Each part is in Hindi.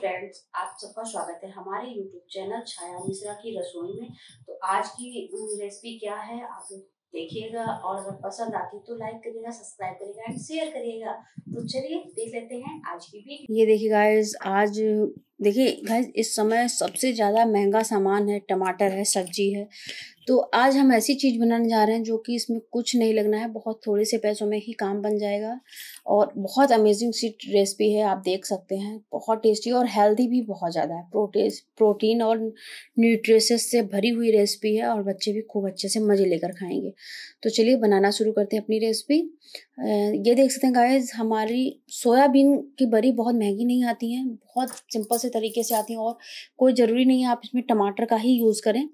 फ्रेंड्स आप सबका स्वागत है हमारे यूट्यूब चैनल छाया मिश्रा की रसोई में तो आज की रेसिपी क्या है आप देखिएगा और अगर पसंद आती तो लाइक करिएगा सब्सक्राइब करिएगा एंड शेयर करिएगा तो चलिए देख लेते हैं आज की वीडियो ये देखिए गाइस आज देखिए घर इस समय सबसे ज़्यादा महंगा सामान है टमाटर है सब्जी है तो आज हम ऐसी चीज़ बनाने जा रहे हैं जो कि इसमें कुछ नहीं लगना है बहुत थोड़े से पैसों में ही काम बन जाएगा और बहुत अमेजिंग सी रेसिपी है आप देख सकते हैं बहुत टेस्टी और हेल्दी भी बहुत ज़्यादा है प्रोटेस प्रोटीन और न्यूट्रिशस से भरी हुई रेसिपी है और बच्चे भी खूब अच्छे से मज़े लेकर खाएंगे तो चलिए बनाना शुरू करते हैं अपनी रेसिपी ये देख सकते हैं गाइस हमारी सोयाबीन की बरी बहुत महंगी नहीं आती हैं बहुत सिंपल से तरीके से आती हैं और कोई ज़रूरी नहीं है आप इसमें टमाटर का ही यूज़ करें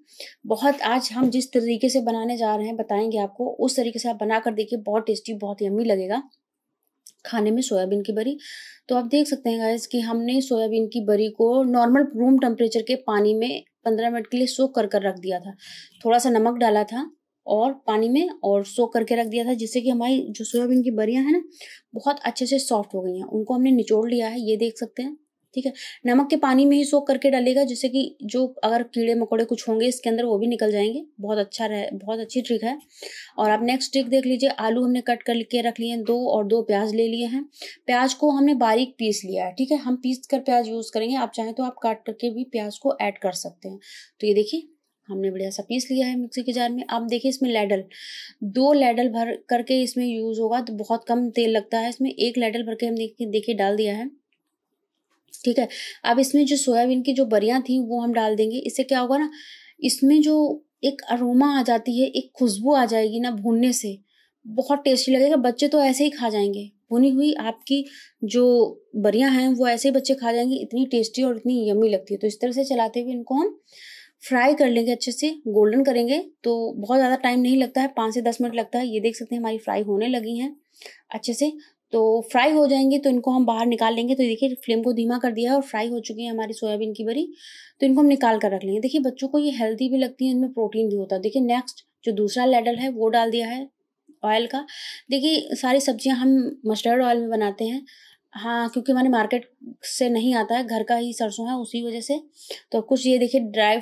बहुत आज हम जिस तरीके से बनाने जा रहे हैं बताएंगे आपको उस तरीके से आप बना कर देखिए बहुत टेस्टी बहुत यम्मी लगेगा खाने में सोयाबीन की बरी तो आप देख सकते हैं गाइज़ कि हमने सोयाबीन की बरी को नॉर्मल रूम टेम्परेचर के पानी में पंद्रह मिनट के लिए सोख कर कर रख दिया था थोड़ा सा नमक डाला था और पानी में और सो करके रख दिया था जिससे कि हमारी जो सोयाबीन की बरियां हैं ना बहुत अच्छे से सॉफ्ट हो गई हैं उनको हमने निचोड़ लिया है ये देख सकते हैं ठीक है नमक के पानी में ही सोख करके डालेगा जिससे कि जो अगर कीड़े मकोड़े कुछ होंगे इसके अंदर वो भी निकल जाएंगे बहुत अच्छा रहे बहुत अच्छी ट्रिक है और आप नेक्स्ट ट्रिक देख लीजिए आलू हमने कट करके रख लिए हैं दो और दो प्याज ले लिए हैं प्याज को हमने बारीक पीस लिया है ठीक है हम पीस कर प्याज यूज़ करेंगे आप चाहें तो आप काट करके भी प्याज को ऐड कर सकते हैं तो ये देखिए हमने बढ़िया सा पीस लिया है मिक्सी के जार में आप देखिए इसमें लेडल दो लेडल भर करके इसमें यूज होगा तो बहुत कम तेल लगता है इसमें एक लेडल भर के हमने देखिए डाल दिया है ठीक है अब इसमें जो सोयाबीन की जो बरियां थी वो हम डाल देंगे इससे क्या होगा ना इसमें जो एक अरोमा आ जाती है एक खुशबू आ जाएगी ना भूनने से बहुत टेस्टी लगेगा बच्चे तो ऐसे ही खा जाएंगे भुनी हुई आपकी जो बरियां हैं वो ऐसे ही बच्चे खा जाएंगे इतनी टेस्टी और इतनी यमी लगती है तो इस तरह से चलाते हुए इनको हम फ्राई कर लेंगे अच्छे से गोल्डन करेंगे तो बहुत ज़्यादा टाइम नहीं लगता है पाँच से दस मिनट लगता है ये देख सकते हैं हमारी फ्राई होने लगी हैं अच्छे से तो फ्राई हो जाएंगे तो इनको हम बाहर निकाल लेंगे तो देखिए फ्लेम को धीमा कर दिया है और फ्राई हो चुकी है हमारी सोयाबीन की बरी तो इनको हम निकाल कर रख लेंगे देखिए बच्चों को ये हेल्दी भी लगती है इनमें प्रोटीन भी होता है देखिए नेक्स्ट जो दूसरा लेडल है वो डाल दिया है ऑयल का देखिए सारी सब्जियां हम मस्टर्ड ऑयल में बनाते हैं हाँ क्योंकि हमारे मार्केट से नहीं आता है घर का ही सरसों है उसी वजह से तो कुछ ये देखिए ड्राई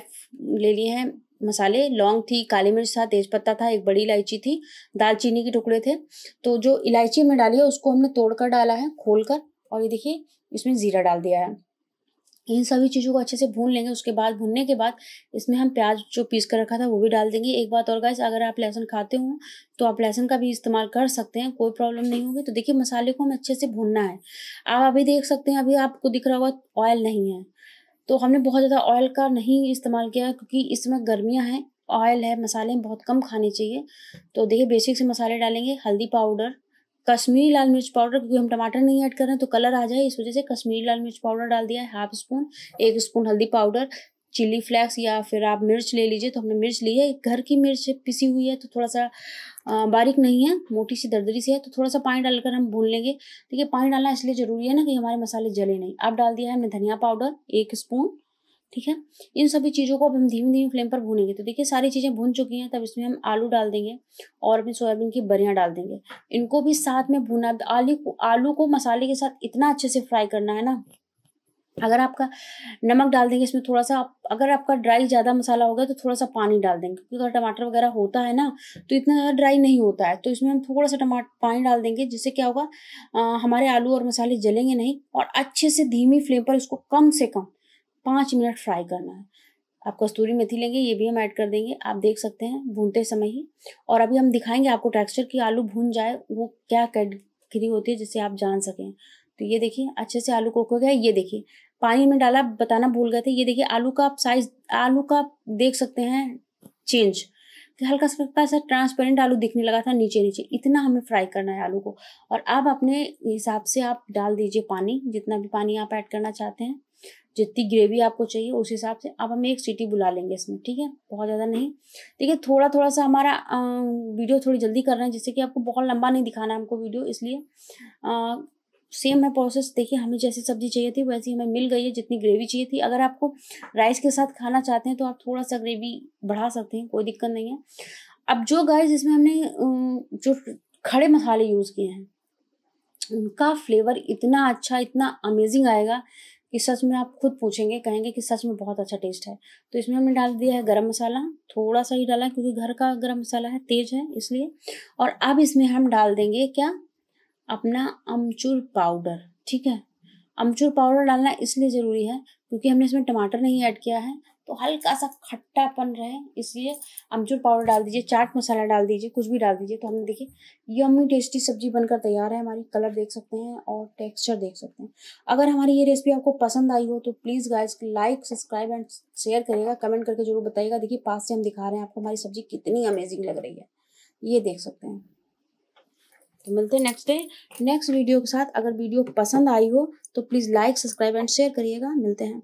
ले लिए हैं मसाले लौंग थी काली मिर्च था तेज पत्ता था एक बड़ी इलायची थी दालचीनी के टुकड़े थे तो जो इलायची में डाली है उसको हमने तोड़कर डाला है खोलकर और ये देखिए इसमें ज़ीरा डाल दिया है इन सभी चीज़ों को अच्छे से भून लेंगे उसके बाद भूनने के बाद इसमें हम प्याज जो पीस कर रखा था वो भी डाल देंगे एक बात और गाइस अगर आप लहसुन खाते हो तो आप लहसुन का भी इस्तेमाल कर सकते हैं कोई प्रॉब्लम नहीं होगी तो देखिए मसाले को हमें अच्छे से भूनना है आप अभी देख सकते हैं अभी आपको दिख रहा होगा ऑयल नहीं है तो हमने बहुत ज़्यादा ऑयल का नहीं इस्तेमाल किया क्योंकि इस समय गर्मियाँ हैं ऑयल है मसाले बहुत कम खाने चाहिए तो देखिए बेसिक से मसाले डालेंगे हल्दी पाउडर कश्मीरी लाल मिर्च पाउडर क्योंकि हम टमाटर नहीं ऐड कर रहे हैं तो कलर आ जाए इस वजह से कश्मीरी लाल मिर्च पाउडर डाल दिया है हाफ स्पून एक स्पून हल्दी पाउडर चिली फ्लेक्स या फिर आप मिर्च ले लीजिए तो हमने मिर्च ली है घर की मिर्च पिसी हुई है तो थोड़ा सा बारीक नहीं है मोटी सी दरदरी सी है तो थोड़ा सा पानी डालकर हम भून लेंगे देखिए पानी डालना इसलिए ज़रूरी है ना कि हमारे मसाले जले नहीं अब डाल दिया है हमने धनिया पाउडर एक स्पून ठीक है इन सभी चीज़ों को अब हम धीमी धीमी फ्लेम पर भूनेंगे तो देखिए सारी चीज़ें भून चुकी हैं तब इसमें हम आलू डाल देंगे और अपनी सोयाबीन की बरियाँ डाल देंगे इनको भी साथ में भूना आलू को आलू को मसाले के साथ इतना अच्छे से फ्राई करना है ना अगर आपका नमक डाल देंगे इसमें थोड़ा सा आप अगर आपका ड्राई ज़्यादा मसाला होगा तो थोड़ा सा पानी डाल देंगे क्योंकि अगर टमाटर वगैरह होता है ना तो इतना ज़्यादा ड्राई नहीं होता है तो इसमें हम थोड़ा सा टमाटर पानी डाल देंगे जिससे क्या होगा आ, हमारे आलू और मसाले जलेंगे नहीं और अच्छे से धीमी फ्लेम पर इसको कम से कम पाँच मिनट फ्राई करना है आप कस्तूरी मेथी लेंगे ये भी हम ऐड कर देंगे आप देख सकते हैं भूनते समय ही और अभी हम दिखाएंगे आपको टेक्सचर कि आलू भून जाए वो क्या कैटगरी होती है जिससे आप जान सकें तो ये देखिए अच्छे से आलू कोक हो गया ये देखिए पानी में डाला बताना भूल गए थे ये देखिए आलू का आप साइज आलू का देख सकते हैं चेंज कि हल्का सा सा ट्रांसपेरेंट आलू दिखने लगा था नीचे नीचे इतना हमें फ्राई करना है आलू को और आप अपने हिसाब से आप डाल दीजिए पानी जितना भी पानी आप ऐड करना चाहते हैं जितनी ग्रेवी आपको चाहिए उस हिसाब से आप हमें एक सीटी बुला लेंगे इसमें ठीक है बहुत ज़्यादा नहीं ठीक है थोड़ा थोड़ा सा हमारा आ, वीडियो थोड़ी जल्दी कर रहे हैं जिससे कि आपको बहुत लंबा नहीं दिखाना है हमको वीडियो इसलिए आ, सेम है प्रोसेस देखिए हमें जैसी सब्जी चाहिए थी वैसी हमें मिल गई है जितनी ग्रेवी चाहिए थी अगर आपको राइस के साथ खाना चाहते हैं तो आप थोड़ा सा ग्रेवी बढ़ा सकते हैं कोई दिक्कत नहीं है अब जो गाइस इसमें हमने जो खड़े मसाले यूज़ किए हैं उनका फ्लेवर इतना अच्छा इतना अमेजिंग आएगा कि सच में आप खुद पूछेंगे कहेंगे कि सच में बहुत अच्छा टेस्ट है तो इसमें हमने डाल दिया है गरम मसाला थोड़ा सा ही डाला है क्योंकि घर का गरम मसाला है तेज है इसलिए और अब इसमें हम डाल देंगे क्या अपना अमचूर पाउडर ठीक है अमचूर पाउडर डालना इसलिए ज़रूरी है क्योंकि हमने इसमें टमाटर नहीं ऐड किया है तो हल्का सा खट्टापन रहे इसलिए अमचूर पाउडर डाल दीजिए चाट मसाला डाल दीजिए कुछ भी डाल दीजिए तो हमने देखिए यम्मी टेस्टी सब्जी बनकर तैयार है हमारी कलर देख सकते हैं और टेक्सचर देख सकते हैं अगर हमारी ये रेसिपी आपको पसंद आई हो तो please guys like subscribe and share करिएगा कमेंट करके जरूर बताइएगा देखिए पास से हम दिखा रहे हैं आपको हमारी सब्जी कितनी अमेजिंग लग रही है ये देख सकते हैं तो मिलते हैं नेक्स्ट डे नेक्स्ट वीडियो के साथ अगर वीडियो पसंद आई हो तो please like subscribe and share करिएगा मिलते हैं